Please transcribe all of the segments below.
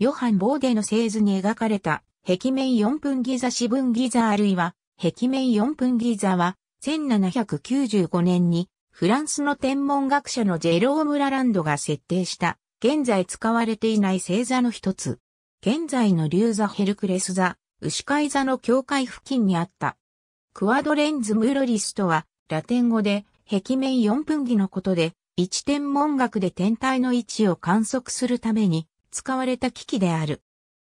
ヨハン・ボーデの製図に描かれた、壁面4分ギザ四分ギザあるいは、壁面4分ギザは、1795年に、フランスの天文学者のジェローム・ラランドが設定した、現在使われていない星座の一つ。現在の竜座ヘルクレス座、牛飼い座の境界付近にあった。クワドレンズ・ムロリスとは、ラテン語で、壁面4分儀のことで、一天文学で天体の位置を観測するために、使われた機器である。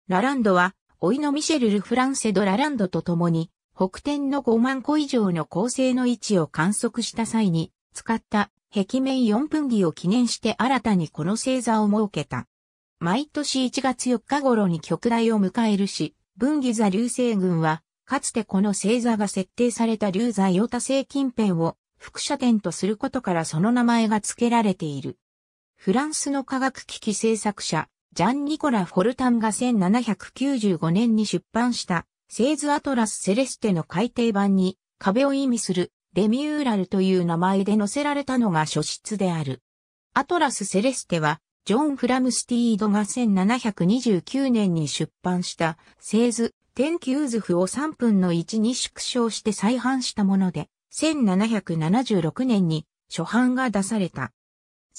ラランドは、老いのミシェル・ル・フランセ・ド・ラランドと共に、北天の5万個以上の構成の位置を観測した際に、使った壁面4分儀を記念して新たにこの星座を設けた。毎年1月4日頃に極大を迎えるし、分岐座流星群は、かつてこの星座が設定された流座ヨタ星近辺を副射点とすることからその名前が付けられている。フランスの科学機器製作者、ジャン・ニコラ・フォルタンが1795年に出版したセーズ・アトラス・セレステの改訂版に壁を意味するレミューラルという名前で載せられたのが初出である。アトラス・セレステはジョン・フラムスティードが1729年に出版したセーズ・テンキューズフを3分の1に縮小して再版したもので、1776年に初版が出された。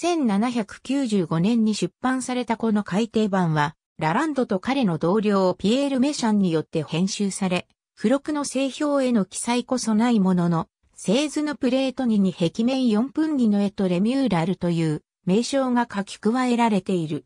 1795年に出版されたこの改訂版は、ラランドと彼の同僚ピエール・メシャンによって編集され、付録の製表への記載こそないものの、製図のプレートにに壁面4分離の絵とレミューラルという名称が書き加えられている。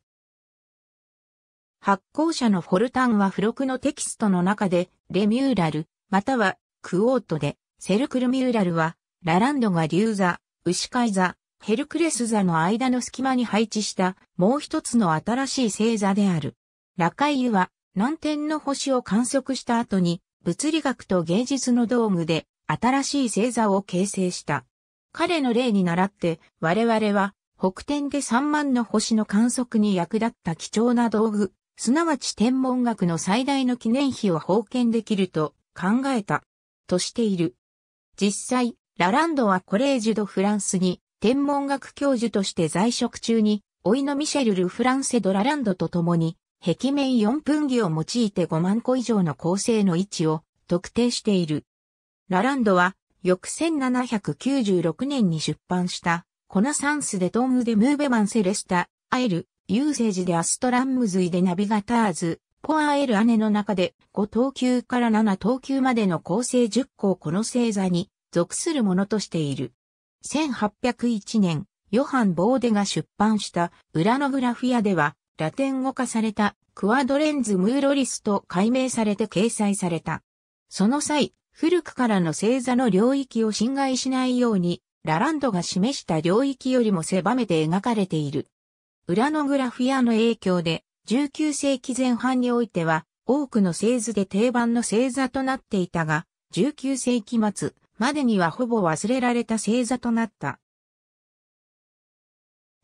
発行者のフォルタンは付録のテキストの中で、レミューラル、またはクオートで、セルクルミューラルは、ラランドが竜座、牛飼い座、ヘルクレス座の間の隙間に配置したもう一つの新しい星座である。ラカイユは南天の星を観測した後に物理学と芸術の道具で新しい星座を形成した。彼の例に倣って我々は北天で3万の星の観測に役立った貴重な道具、すなわち天文学の最大の記念碑を封建できると考えた、としている。実際、ラランドはコレージュ・ド・フランスに天文学教授として在職中に、老いのミシェル・ル・フランセ・ドラランドと共に、壁面4分儀を用いて5万個以上の構成の位置を特定している。ラランドは、翌1796年に出版した、コナサンスデ・トングデ・ムーベマンセレスタ、アエル、ユーセージでアストランムズイでナビガターズ、ポアエル姉の中で5等級から7等級までの構成10個をこの星座に属するものとしている。1801年、ヨハン・ボーデが出版したウラノグラフィアでは、ラテン語化されたクワドレンズ・ムーロリスと解明されて掲載された。その際、古くからの星座の領域を侵害しないように、ラランドが示した領域よりも狭めて描かれている。ウラノグラフィアの影響で、19世紀前半においては、多くの星図で定番の星座となっていたが、19世紀末、までにはほぼ忘れられた星座となった。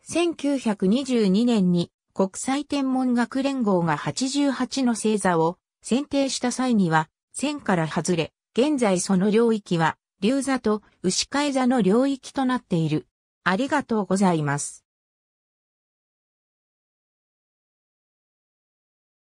1922年に国際天文学連合が88の星座を選定した際には、線から外れ、現在その領域は、龍座と牛飼座の領域となっている。ありがとうございます。